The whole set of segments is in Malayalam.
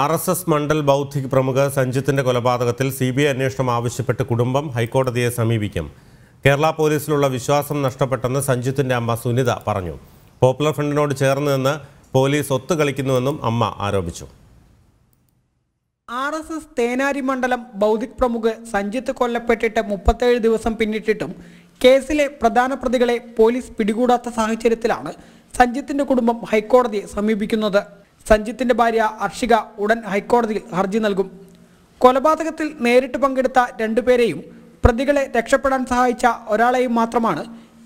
ആർ എസ് എസ് മണ്ഡൽ ബൗദ്ധിക് പ്രമുഖ സഞ്ജിത്തിന്റെ കൊലപാതകത്തിൽ സി ബി ഐ അന്വേഷണം ആവശ്യപ്പെട്ട് കുടുംബം ഹൈക്കോടതിയെ സമീപിക്കും കേരള പോലീസിലുള്ള വിശ്വാസം നഷ്ടപ്പെട്ടെന്ന് സഞ്ജിത്തിന്റെ അമ്മ സുനിത പറഞ്ഞു പോപ്പുലർ ഫ്രണ്ടിനോട് ചേർന്ന് നിന്ന് പോലീസ് ഒത്തുകളിക്കുന്നുവെന്നും അമ്മ ആരോപിച്ചു ആർ എസ് എസ് തേനാരി മണ്ഡലം ബൗദ്ധിക് പ്രമുഖ് സഞ്ജിത്ത് കൊല്ലപ്പെട്ടിട്ട് മുപ്പത്തേഴ് ദിവസം പിന്നിട്ടിട്ടും കേസിലെ പ്രധാന പ്രതികളെ പോലീസ് പിടികൂടാത്ത സാഹചര്യത്തിലാണ് സഞ്ജിത്തിന്റെ കുടുംബം ഹൈക്കോടതിയെ സമീപിക്കുന്നത് സഞ്ജിത്തിന്റെ ഭാര്യ അർഷിക ഉടൻ ഹൈക്കോടതിയിൽ ഹർജി നൽകും കൊലപാതകത്തിൽ നേരിട്ട് പങ്കെടുത്ത രണ്ടുപേരെയും പ്രതികളെ രക്ഷപ്പെടാൻ സഹായിച്ച ഒരാളെയും മാത്രമാണ്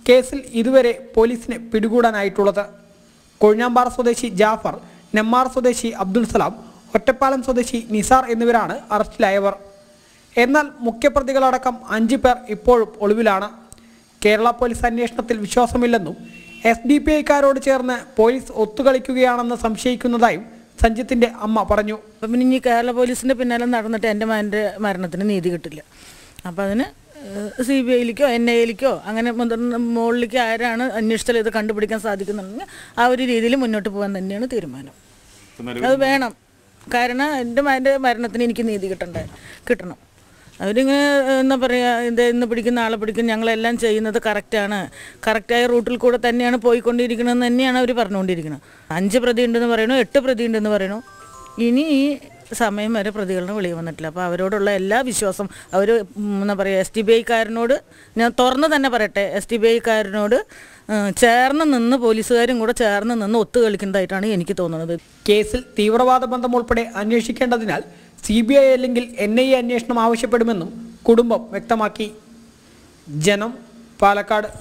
കേസിൽ ഇതുവരെ പോലീസിന് പിടികൂടാനായിട്ടുള്ളത് കൊഴിഞ്ഞാമ്പാറ സ്വദേശി ജാഫർ നെമ്മാർ സ്വദേശി അബ്ദുൽ സലാം ഒറ്റപ്പാലം സ്വദേശി നിസാർ എന്നിവരാണ് അറസ്റ്റിലായവർ എന്നാൽ മുഖ്യപ്രതികളടക്കം അഞ്ചു പേർ ഇപ്പോഴും ഒളിവിലാണ് കേരള പോലീസ് അന്വേഷണത്തിൽ വിശ്വാസമില്ലെന്നും എസ് ഡി പി ഐക്കാരോട് ചേർന്ന് പോലീസ് ഒത്തുകളിക്കുകയാണെന്ന് സംശയിക്കുന്നതായും സഞ്ജിത്തിന്റെ അമ്മ പറഞ്ഞു പിന്നെ ഇനി കേരള പോലീസിന്റെ പിന്നാലെ നടന്നിട്ട് എൻ്റെ മകൻ്റെ മരണത്തിന് നീതി കിട്ടില്ല അപ്പം അതിന് സി ബി ഐയിലേക്കോ എൻ ഐയിലേക്കോ അങ്ങനെ മുതിർന്ന മുകളിലേക്ക് ആരാണ് അന്വേഷിച്ചാൽ ഇത് കണ്ടുപിടിക്കാൻ സാധിക്കുന്നുണ്ടെങ്കിൽ ആ ഒരു രീതിയിൽ മുന്നോട്ട് പോകാൻ തന്നെയാണ് തീരുമാനം അത് വേണം കാരണം എൻ്റെ മകൻ്റെ മരണത്തിന് എനിക്ക് നീതി കിട്ടണ്ടേ കിട്ടണം അവരിങ്ങനെ എന്താ പറയുക ഇത് ഇന്ന് പിടിക്കുന്ന ആളെ പിടിക്കും ഞങ്ങളെല്ലാം ചെയ്യുന്നത് കറക്റ്റാണ് കറക്റ്റായ റൂട്ടിൽ കൂടെ തന്നെയാണ് പോയിക്കൊണ്ടിരിക്കണമെന്ന് തന്നെയാണ് അവർ പറഞ്ഞുകൊണ്ടിരിക്കുന്നത് അഞ്ച് പ്രതി ഉണ്ടെന്ന് പറയണോ എട്ട് പ്രതി ഉണ്ടെന്ന് പറയണോ ഇനി ഈ സമയം വരെ പ്രതികളുടെ വെളി വന്നിട്ടില്ല അപ്പോൾ അവരോടുള്ള എല്ലാ വിശ്വാസം അവർ എന്താ പറയുക എസ് ടി ബി ഐക്കാരനോട് ഞാൻ തുറന്ന് തന്നെ പറയട്ടെ എസ് ടി ബി ഐക്കാരനോട് ചേർന്ന് നിന്ന് പോലീസുകാരും കൂടെ ചേർന്ന് നിന്ന് ഒത്തു കളിക്കുന്നതായിട്ടാണ് എനിക്ക് തോന്നുന്നത് കേസിൽ തീവ്രവാദ ബന്ധം ഉൾപ്പെടെ അന്വേഷിക്കേണ്ടതിനാൽ സി ബി ഐ അല്ലെങ്കിൽ എൻ ഐ എ അന്വേഷണം ആവശ്യപ്പെടുമെന്നും കുടുംബം വ്യക്തമാക്കി ജനം പാലക്കാട്